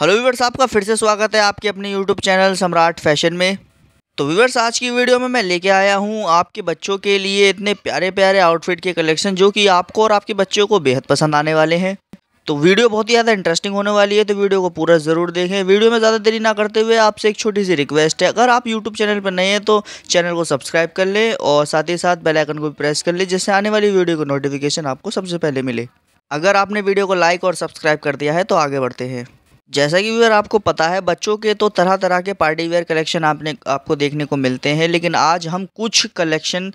hello viewers आपका फिर से स्वागत है आपके अपने यूट्यूब चैनल सम्राट फैशन में तो व्यूवर्स आज की वीडियो में मैं लेके आया हूँ आपके बच्चों के लिए इतने प्यारे प्यारे आउटफिट के कलेक्शन जो कि आपको और आपके बच्चों को बेहद पसंद आने वाले हैं तो वीडियो बहुत ही ज़्यादा इंटरेस्टिंग होने वाली है तो वीडियो को पूरा ज़रूर देखें वीडियो में ज़्यादा देरी ना करते हुए आपसे एक छोटी सी रिक्वेस्ट है अगर आप यूट्यूब चैनल पर नए हैं तो चैनल को सब्सक्राइब कर लें और साथ ही साथ बेल आइकन को भी प्रेस कर लें जिससे आने वाली वीडियो को नोटिफिकेशन आपको सबसे पहले मिले अगर आपने वीडियो को लाइक और सब्सक्राइब कर दिया है तो आगे बढ़ते हैं जैसा कि व्यूअर आपको पता है बच्चों के तो तरह तरह के पार्टी वेयर कलेक्शन आपने आपको देखने को मिलते हैं लेकिन आज हम कुछ कलेक्शन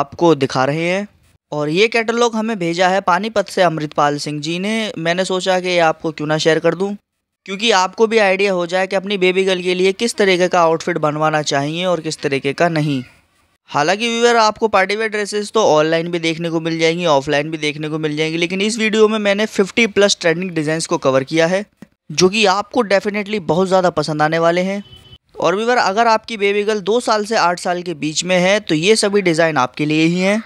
आपको दिखा रहे हैं और ये कैटलॉग हमें भेजा है पानीपत से अमृतपाल सिंह जी ने मैंने सोचा कि आपको क्यों ना शेयर कर दूं क्योंकि आपको भी आइडिया हो जाए कि अपनी बेबी गर्ल के लिए किस तरीके का आउटफिट बनवाना चाहिए और किस तरीके का नहीं हालांकि व्यूवर आपको पार्टी वेयर ड्रेसेस तो ऑनलाइन भी देखने को मिल जाएंगी ऑफलाइन भी देखने को मिल जाएंगी लेकिन इस वीडियो में मैंने 50 प्लस ट्रेंडिंग डिज़ाइंस को कवर किया है जो कि आपको डेफिनेटली बहुत ज़्यादा पसंद आने वाले हैं और वीवर अगर आपकी बेबी गर्ल दो साल से आठ साल के बीच में है तो ये सभी डिज़ाइन आपके लिए ही हैं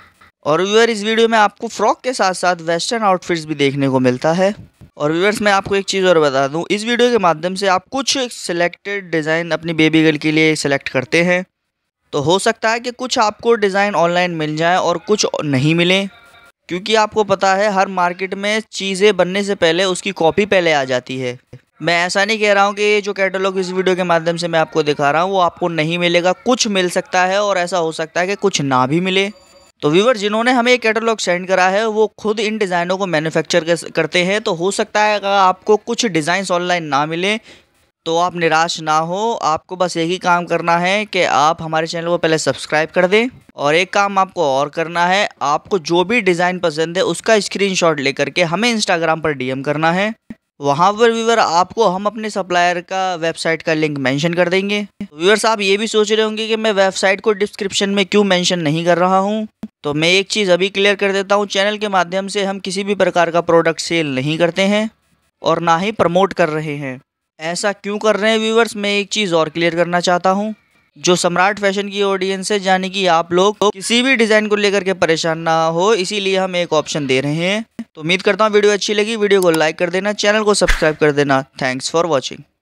और व्यूअर इस वीडियो में आपको फ्रॉक के साथ साथ वेस्टर्न आउटफिट्स भी देखने को मिलता है और व्यूअर्स मैं आपको एक चीज़ और बता दूं इस वीडियो के माध्यम से आप कुछ सिलेक्टेड डिज़ाइन अपनी बेबी गर्ल के लिए सिलेक्ट करते हैं तो हो सकता है कि कुछ आपको डिज़ाइन ऑनलाइन मिल जाए और कुछ नहीं मिलें क्योंकि आपको पता है हर मार्केट में चीज़ें बनने से पहले उसकी कॉपी पहले आ जाती है मैं ऐसा नहीं कह रहा हूँ कि ये जो कैटलॉग इस वीडियो के माध्यम से मैं आपको दिखा रहा हूँ वो आपको नहीं मिलेगा कुछ मिल सकता है और ऐसा हो सकता है कि कुछ ना भी मिले तो व्यूवर जिन्होंने हमें ये कैटलॉग सेंड करा है वो खुद इन डिज़ाइनों को मैन्युफैक्चर करते हैं तो हो सकता है अगर आपको कुछ डिज़ाइन ऑनलाइन ना मिले तो आप निराश ना हो आपको बस यही काम करना है कि आप हमारे चैनल को पहले सब्सक्राइब कर दें और एक काम आपको और करना है आपको जो भी डिज़ाइन पसंद है उसका स्क्रीनशॉट लेकर के हमें इंस्टाग्राम पर डीएम करना है वहाँ पर व्यूवर आपको हम अपने सप्लायर का वेबसाइट का लिंक मेंशन कर देंगे व्यूवर्स आप ये भी सोच रहे होंगे कि मैं वेबसाइट को डिस्क्रिप्शन में क्यों मेंशन नहीं कर रहा हूँ तो मैं एक चीज़ अभी क्लियर कर देता हूँ चैनल के माध्यम से हम किसी भी प्रकार का प्रोडक्ट सेल नहीं करते हैं और ना ही प्रमोट कर रहे हैं ऐसा क्यों कर रहे हैं व्यूवर्स मैं एक चीज़ और क्लियर करना चाहता हूँ जो सम्राट फैशन की ऑडियंस है यानी कि आप लोग तो किसी भी डिज़ाइन को लेकर के परेशान ना हो इसीलिए हम एक ऑप्शन दे रहे हैं तो उम्मीद करता हूँ वीडियो अच्छी लगी वीडियो को लाइक कर देना चैनल को सब्सक्राइब कर देना थैंक्स फॉर वॉचिंग